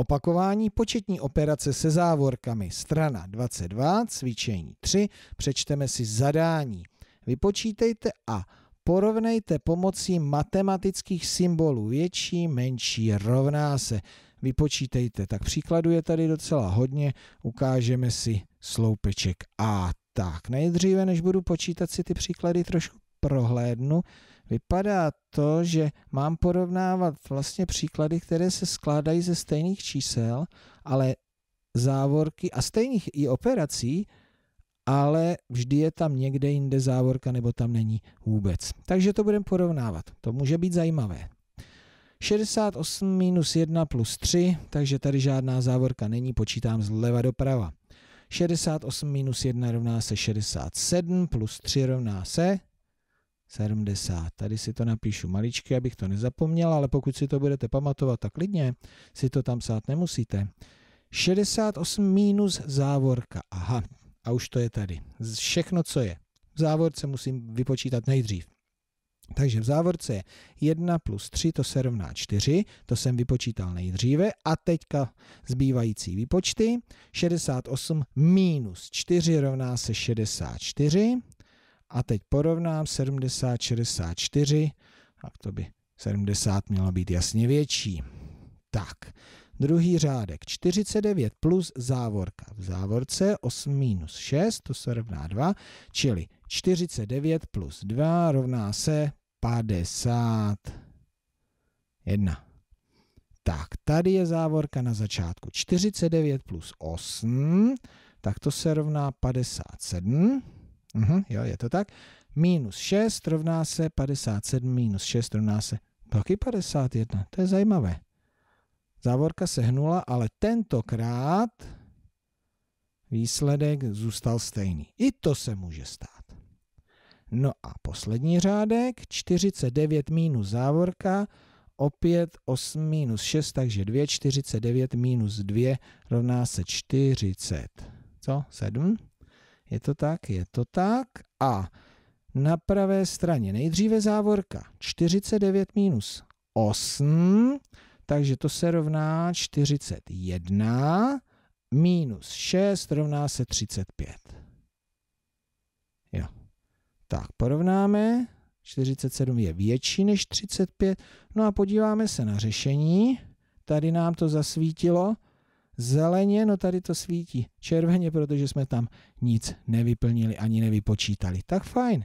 Opakování početní operace se závorkami strana 22, cvičení 3, přečteme si zadání. Vypočítejte a porovnejte pomocí matematických symbolů větší, menší, rovná se. Vypočítejte, tak příkladu je tady docela hodně, ukážeme si sloupeček A. Tak, nejdříve, než budu počítat si ty příklady, trošku prohlédnu Vypadá to, že mám porovnávat vlastně příklady, které se skládají ze stejných čísel, ale závorky a stejných i operací, ale vždy je tam někde jinde závorka nebo tam není vůbec. Takže to budeme porovnávat. To může být zajímavé. 68 minus 1 plus 3, takže tady žádná závorka není, počítám zleva doprava. 68 minus 1 rovná se 67, plus 3 rovná se 70. Tady si to napíšu maličky, abych to nezapomněl, ale pokud si to budete pamatovat, tak klidně si to tam psát nemusíte. 68 minus závorka. Aha, a už to je tady. Všechno, co je. V závorce musím vypočítat nejdřív. Takže v závorce je 1 plus 3, to se rovná 4, to jsem vypočítal nejdříve a teďka zbývající výpočty. 68 minus 4 rovná se 64 a teď porovnám 70, 64, tak to by 70 měla být jasně větší. Tak, druhý řádek 49 plus závorka. V závorce 8 minus 6, to se rovná 2, čili 49 plus 2 rovná se 51. Tak, tady je závorka na začátku 49 plus 8, tak to se rovná 57. Mhm, jo, je to tak. Minus 6 rovná se 57, minus 6 rovná se taky 51. To je zajímavé. Závorka se hnula, ale tentokrát výsledek zůstal stejný. I to se může stát. No a poslední řádek, 49 minus závorka, opět 8 minus 6, takže 2, 49 minus 2 rovná se 40. Co? 7? Je to tak? Je to tak. A na pravé straně nejdříve závorka 49 minus 8, takže to se rovná 41 minus 6 rovná se 35. Jo. Tak, porovnáme. 47 je větší než 35. No a podíváme se na řešení. Tady nám to zasvítilo. Zeleně, no tady to svítí. Červeně, protože jsme tam nic nevyplnili ani nevypočítali. Tak fajn.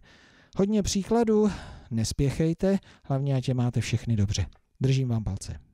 Hodně příkladů, nespěchejte, hlavně ať je máte všechny dobře. Držím vám palce.